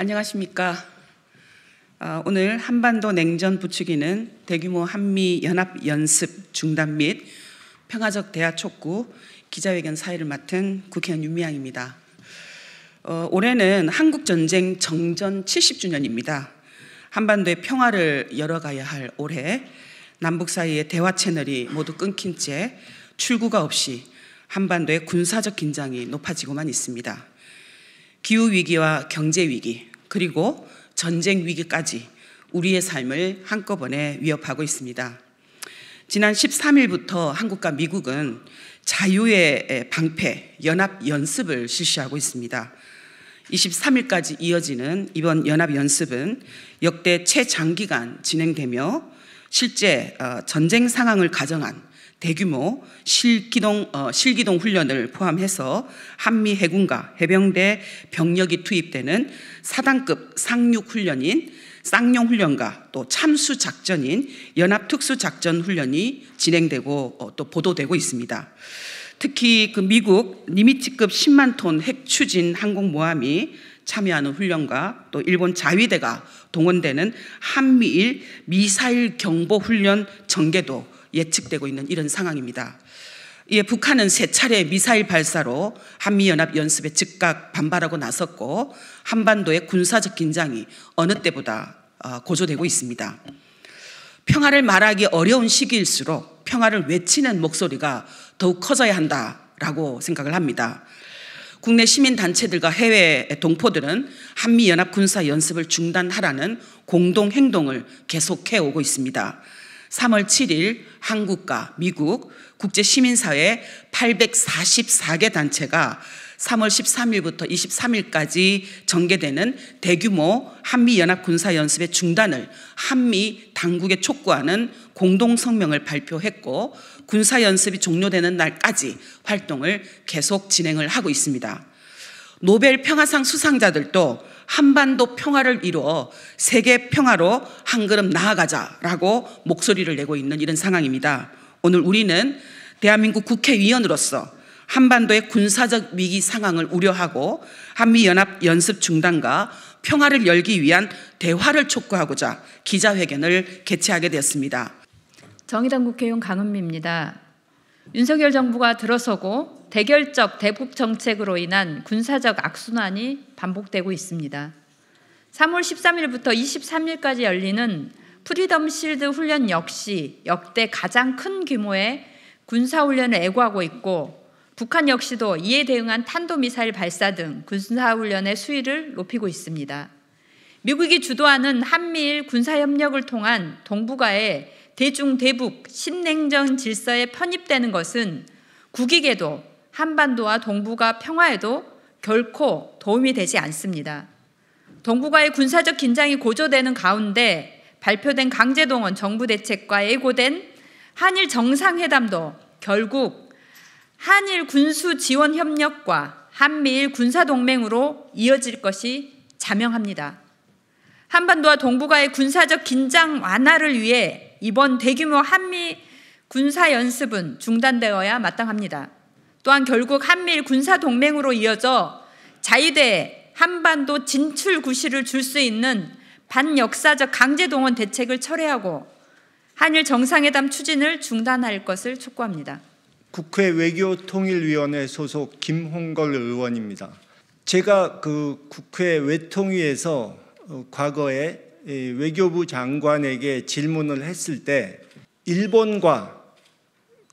안녕하십니까. 아, 오늘 한반도 냉전 부추기는 대규모 한미 연합 연습 중단 및 평화적 대화 촉구 기자회견 사회를 맡은 국회의원 윤미향입니다. 어, 올해는 한국 전쟁 정전 70주년입니다. 한반도의 평화를 열어가야 할 올해 남북 사이의 대화 채널이 모두 끊긴 채 출구가 없이 한반도의 군사적 긴장이 높아지고만 있습니다. 기후 위기와 경제 위기, 그리고 전쟁 위기까지 우리의 삶을 한꺼번에 위협하고 있습니다. 지난 13일부터 한국과 미국은 자유의 방패 연합 연습을 실시하고 있습니다. 23일까지 이어지는 이번 연합 연습은 역대 최장기간 진행되며 실제 어, 전쟁 상황을 가정한 대규모 실기동, 어, 실기동 훈련을 포함해서 한미 해군과 해병대 병력이 투입되는 사단급 상륙 훈련인 쌍용 훈련과 또 참수 작전인 연합 특수 작전 훈련이 진행되고 어, 또 보도되고 있습니다. 특히 그 미국 니미츠급 10만 톤 핵 추진 항공모함이 참여하는 훈련과 또 일본 자위대가 동원되는 한미일 미사일 경보 훈련 전개도 예측되고 있는 이런 상황입니다. 이에 북한은 세 차례 미사일 발사로 한미연합 연습에 즉각 반발하고 나섰고 한반도의 군사적 긴장이 어느 때보다 어, 고조되고 있습니다. 평화를 말하기 어려운 시기일수록 평화를 외치는 목소리가 더욱 커져야 한다라고 생각을 합니다. 국내 시민단체들과 해외 동포들은 한미연합 군사 연습을 중단하라는 공동 행동을 계속해 오고 있습니다. 3월 7일 한국과 미국 국제시민사회 844개 단체가 3월 13일부터 23일까지 전개되는 대규모 한미연합군사연습의 중단을 한미 당국에 촉구하는 공동성명을 발표했고 군사연습이 종료되는 날까지 활동을 계속 진행을 하고 있습니다. 노벨 평화상 수상자들도 한반도 평화를 이루어 세계 평화로 한 걸음 나아가자라고 목소리를 내고 있는 이런 상황입니다. 오늘 우리는 대한민국 국회의원으로서 한반도의 군사적 위기 상황을 우려하고 한미연합 연습 중단과 평화를 열기 위한 대화를 촉구하고자 기자회견을 개최하게 되었습니다. 정의당 국회의원 강은미입니다. 윤석열 정부가 들어서고 대결적 대북 정책으로 인한 군사적 악순환이 반복되고 있습니다. 3월 13일부터 23일까지 열리는 프리덤 실드 훈련 역시 역대 가장 큰 규모의 군사훈련을 애고하고 있고 북한 역시도 이에 대응한 탄도미사일 발사 등 군사훈련의 수위를 높이고 있습니다. 미국이 주도하는 한미일 군사협력을 통한 동북아의 대중 대북 신냉전 질서에 편입되는 것은 국익에도 한반도와 동북아 평화에도 결코 도움이 되지 않습니다. 동북아의 군사적 긴장이 고조되는 가운데 발표된 강제동원 정부 대책과 예고된 한일 정상회담도 결국 한일 군수 지원 협력과 한미일 군사동맹으로 이어질 것이 자명합니다. 한반도와 동북아의 군사적 긴장 완화를 위해 이번 대규모 한미 군사 연습은 중단되어야 마땅합니다. 또한 결국 한미일 군사 동맹으로 이어져 자위대 한반도 진출 구실을 줄 수 있는 반역사적 강제 동원 대책을 철회하고 한일 정상회담 추진을 중단할 것을 촉구합니다. 국회 외교통일위원회 소속 김홍걸 의원입니다. 제가 그 국회 외통위에서 어, 과거에 외교부 장관에게 질문을 했을 때 일본과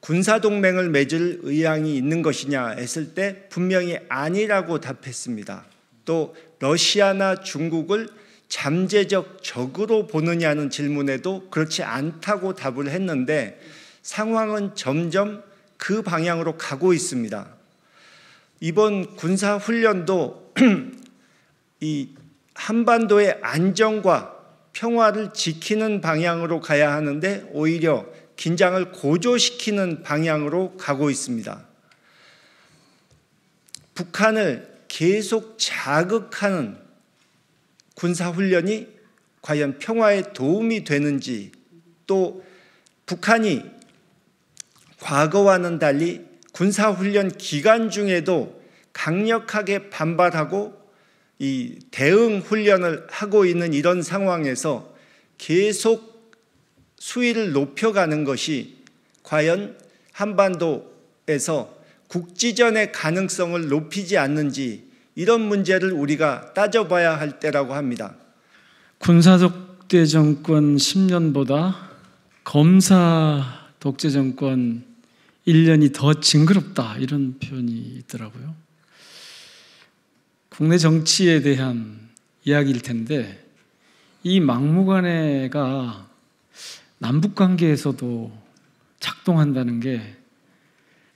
군사동맹을 맺을 의향이 있는 것이냐 했을 때 분명히 아니라고 답했습니다. 또 러시아나 중국을 잠재적 적으로 보느냐는 질문에도 그렇지 않다고 답을 했는데 상황은 점점 그 방향으로 가고 있습니다. 이번 군사훈련도 이 한반도의 안정과 평화를 지키는 방향으로 가야 하는데 오히려 긴장을 고조시키는 방향으로 가고 있습니다. 북한을 계속 자극하는 군사훈련이 과연 평화에 도움이 되는지 또 북한이 과거와는 달리 군사훈련 기간 중에도 강력하게 반발하고 이 대응 훈련을 하고 있는 이런 상황에서 계속 수위를 높여가는 것이 과연 한반도에서 국지전의 가능성을 높이지 않는지 이런 문제를 우리가 따져봐야 할 때라고 합니다. 군사 독재 정권 10년보다 검사 독재 정권 1년이 더 징그럽다 이런 표현이 있더라고요. 국내 정치에 대한 이야기일 텐데 이 막무가내가 남북 관계에서도 작동한다는 게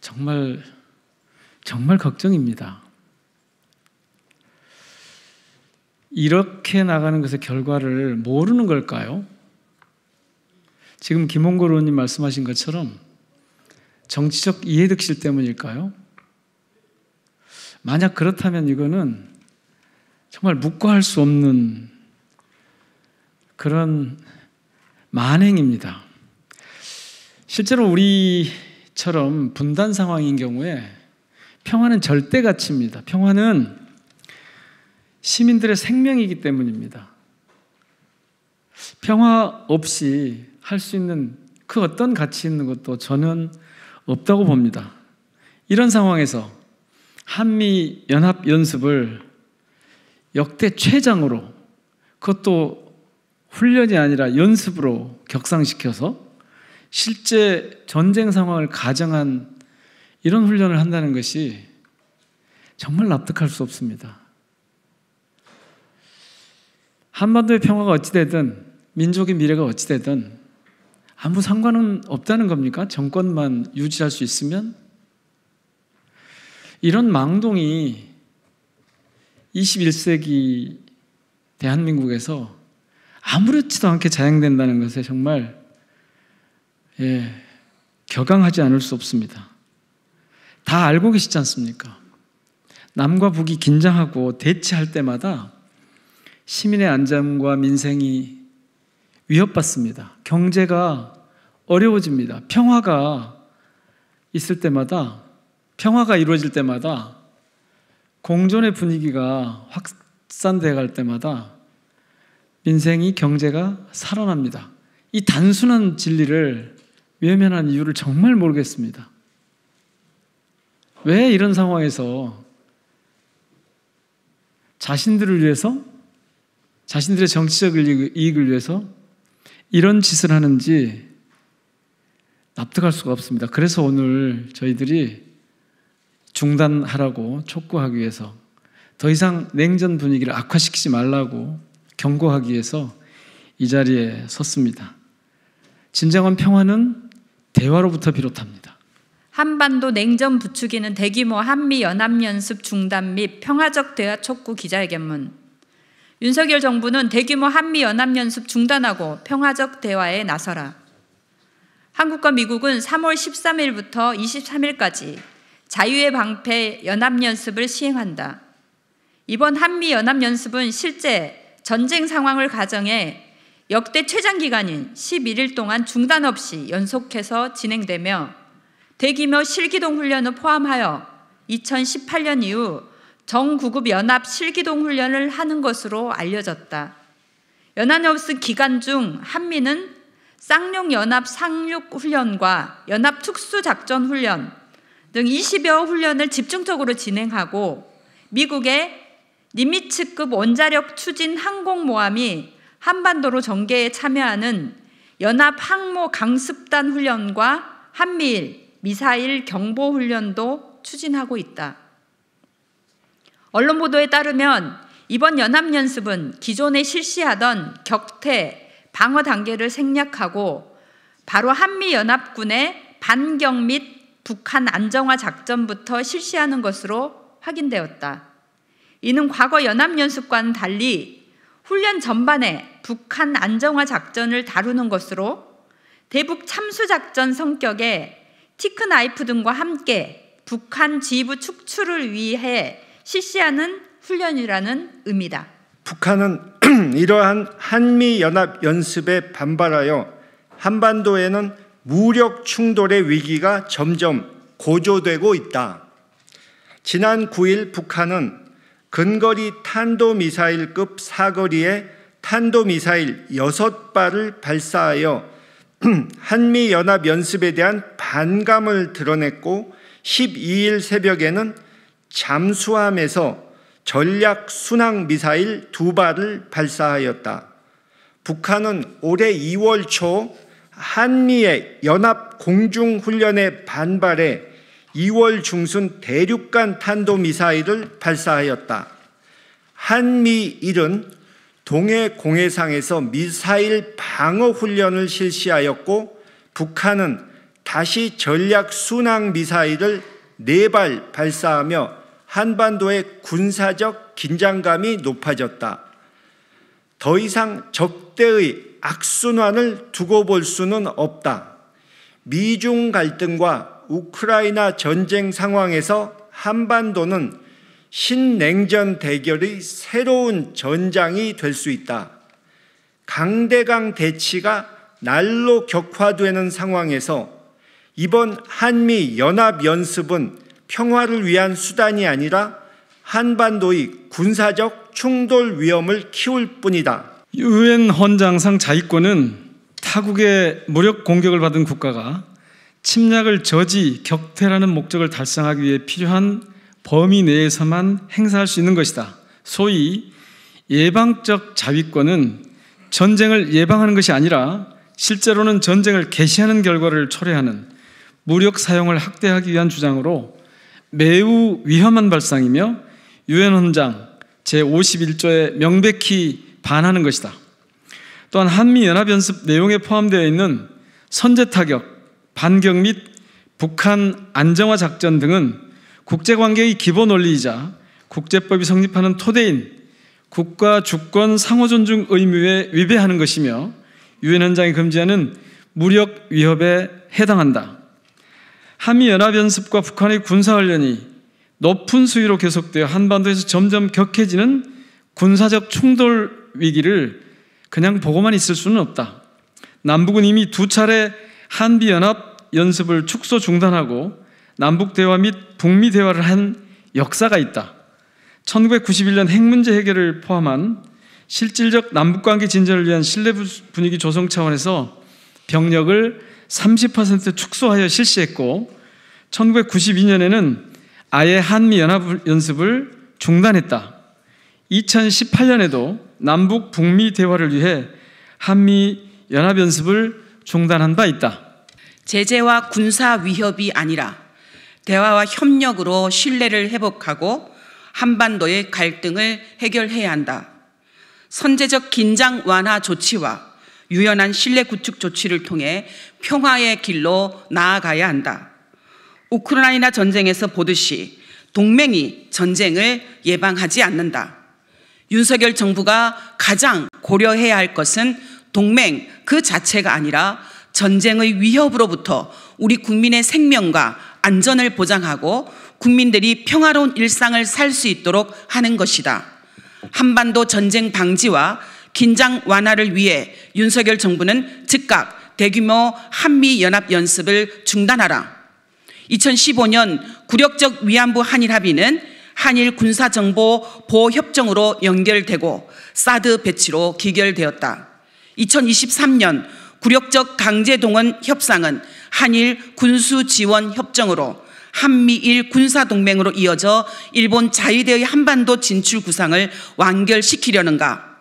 정말 정말 걱정입니다. 이렇게 나가는 것의 결과를 모르는 걸까요? 지금 김홍걸 의원님 말씀하신 것처럼 정치적 이해득실 때문일까요? 만약 그렇다면 이거는 정말 묵과할 수 없는 그런 만행입니다. 실제로 우리처럼 분단 상황인 경우에 평화는 절대 가치입니다. 평화는 시민들의 생명이기 때문입니다. 평화 없이 할 수 있는 그 어떤 가치 있는 것도 저는 없다고 봅니다. 이런 상황에서 한미 연합 연습을 역대 최장으로 그것도 훈련이 아니라 연습으로 격상시켜서 실제 전쟁 상황을 가정한 이런 훈련을 한다는 것이 정말 납득할 수 없습니다. 한반도의 평화가 어찌되든 민족의 미래가 어찌되든 아무 상관은 없다는 겁니까? 정권만 유지할 수 있으면 이런 망동이 21세기 대한민국에서 아무렇지도 않게 자행된다는 것에 정말 예, 격앙하지 않을 수 없습니다. 다 알고 계시지 않습니까? 남과 북이 긴장하고 대치할 때마다 시민의 안전과 민생이 위협받습니다. 경제가 어려워집니다. 평화가 있을 때마다 평화가 이루어질 때마다 공존의 분위기가 확산돼 갈 때마다 민생이 경제가 살아납니다. 이 단순한 진리를 외면한 이유를 정말 모르겠습니다. 왜 이런 상황에서 자신들을 위해서 자신들의 정치적 이익을 위해서 이런 짓을 하는지 납득할 수가 없습니다. 그래서 오늘 저희들이 중단하라고 촉구하기 위해서 더 이상 냉전 분위기를 악화시키지 말라고 경고하기 위해서 이 자리에 섰습니다. 진정한 평화는 대화로부터 비롯합니다. 한반도 냉전 부추기는 대규모 한미 연합연습 중단 및 평화적 대화 촉구 기자회견문. 윤석열 정부는 대규모 한미 연합연습 중단하고 평화적 대화에 나서라. 한국과 미국은 3월 13일부터 23일까지 자유의 방패 연합연습을 시행한다. 이번 한미연합연습은 실제 전쟁 상황을 가정해 역대 최장 기간인 11일 동안 중단 없이 연속해서 진행되며 대규모 실기동 훈련을 포함하여 2018년 이후 정구급 연합 실기동 훈련을 하는 것으로 알려졌다. 연합연습 기간 중 한미는 쌍용 연합 상륙 훈련과 연합 특수 작전 훈련, 등 20여 훈련을 집중적으로 진행하고 미국의 니미츠급 원자력 추진 항공모함이 한반도로 전개에 참여하는 연합 항모 강습단 훈련과 한미일 미사일 경보 훈련도 추진하고 있다. 언론 보도에 따르면 이번 연합연습은 기존에 실시하던 격퇴, 방어 단계를 생략하고 바로 한미연합군의 반격 및 북한 안정화 작전부터 실시하는 것으로 확인되었다. 이는 과거 연합연습과는 달리 훈련 전반에 북한 안정화 작전을 다루는 것으로 대북 참수작전 성격의 티크나이프 등과 함께 북한 지휘부 축출을 위해 실시하는 훈련이라는 의미다. 북한은 이러한 한미연합연습에 반발하여 한반도에는 무력 충돌의 위기가 점점 고조되고 있다. 지난 9일 북한은 근거리 탄도미사일급 사거리에 탄도미사일 6발을 발사하여 한미연합연습에 대한 반감을 드러냈고 12일 새벽에는 잠수함에서 전략 순항 미사일 두 발을 발사하였다. 북한은 올해 2월 초 한미의 연합 공중훈련에 반발해 2월 중순 대륙간 탄도미사일을 발사하였다. 한미일은 동해 공해상에서 미사일 방어 훈련을 실시하였고 북한은 다시 전략 순항 미사일을 네 발 발사하며 한반도의 군사적 긴장감이 높아졌다. 더 이상 적 적대의 악순환을 두고 볼 수는 없다. 미중 갈등과 우크라이나 전쟁 상황에서 한반도는 신냉전 대결의 새로운 전장이 될 수 있다. 강대강 대치가 날로 격화되는 상황에서 이번 한미 연합 연습은 평화를 위한 수단이 아니라 한반도의 군사적 충돌 위험을 키울 뿐이다. 유엔 헌장상 자위권은 타국의 무력 공격을 받은 국가가 침략을 저지, 격퇴라는 목적을 달성하기 위해 필요한 범위 내에서만 행사할 수 있는 것이다. 소위 예방적 자위권은 전쟁을 예방하는 것이 아니라 실제로는 전쟁을 개시하는 결과를 초래하는 무력 사용을 학대하기 위한 주장으로 매우 위험한 발상이며 유엔 헌장 제51조에 명백히 반하는 것이다. 또한 한미연합연습 내용에 포함되어 있는 선제타격, 반격 및 북한 안정화작전 등은 국제관계의 기본 원리이자 국제법이 성립하는 토대인 국가 주권 상호 존중 의무에 위배하는 것이며 유엔 헌장이 금지하는 무력 위협에 해당한다. 한미 연합 연습과 북한의 군사 훈련이 높은 수위로 계속되어 한반도에서 점점 격해지는 군사적 충돌 위기를 그냥 보고만 있을 수는 없다. 남북은 이미 두 차례 한미연합 연습을 축소 중단하고 남북 대화 및 북미 대화를 한 역사가 있다. 1991년 핵 문제 해결을 포함한 실질적 남북 관계 진전을 위한 신뢰 분위기 조성 차원에서 병력을 30% 축소하여 실시했고 1992년에는 아예 한미 연합 연습을 중단했다. 2018년에도 남북 북미 대화를 위해 한미 연합 연습을 중단한 바 있다. 제재와 군사 위협이 아니라 대화와 협력으로 신뢰를 회복하고 한반도의 갈등을 해결해야 한다. 선제적 긴장 완화 조치와 유연한 신뢰 구축 조치를 통해 평화의 길로 나아가야 한다. 우크라이나 전쟁에서 보듯이 동맹이 전쟁을 예방하지 않는다. 윤석열 정부가 가장 고려해야 할 것은 동맹 그 자체가 아니라 전쟁의 위협으로부터 우리 국민의 생명과 안전을 보장하고 국민들이 평화로운 일상을 살 수 있도록 하는 것이다. 한반도 전쟁 방지와 긴장 완화를 위해 윤석열 정부는 즉각 대규모 한미연합연습을 중단하라. 2015년 굴욕적 위안부 한일 합의는 한일 군사정보 보호협정으로 연결되고 사드 배치로 기결되었다. 2023년 굴욕적 강제동원 협상은 한일 군수지원협정으로 한미일 군사동맹으로 이어져 일본 자위대의 한반도 진출 구상을 완결시키려는가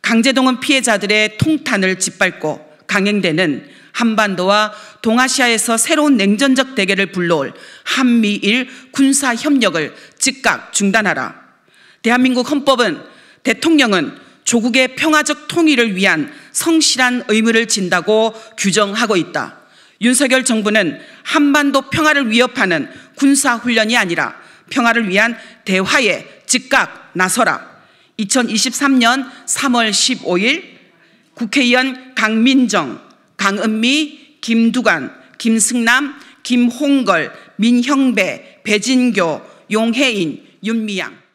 강제동원 피해자들의 통탄을 짓밟고 강행되는 한반도와 동아시아에서 새로운 냉전적 대결을 불러올 한미일 군사 협력을 즉각 중단하라. 대한민국 헌법은 대통령은 조국의 평화적 통일을 위한 성실한 의무를 진다고 규정하고 있다. 윤석열 정부는 한반도 평화를 위협하는 군사훈련이 아니라 평화를 위한 대화에 즉각 나서라. 2023년 3월 15일 국회의원 강민정, 강은미, 김두관, 김승남, 김홍걸, 민형배, 배진교, 용혜인, 윤미양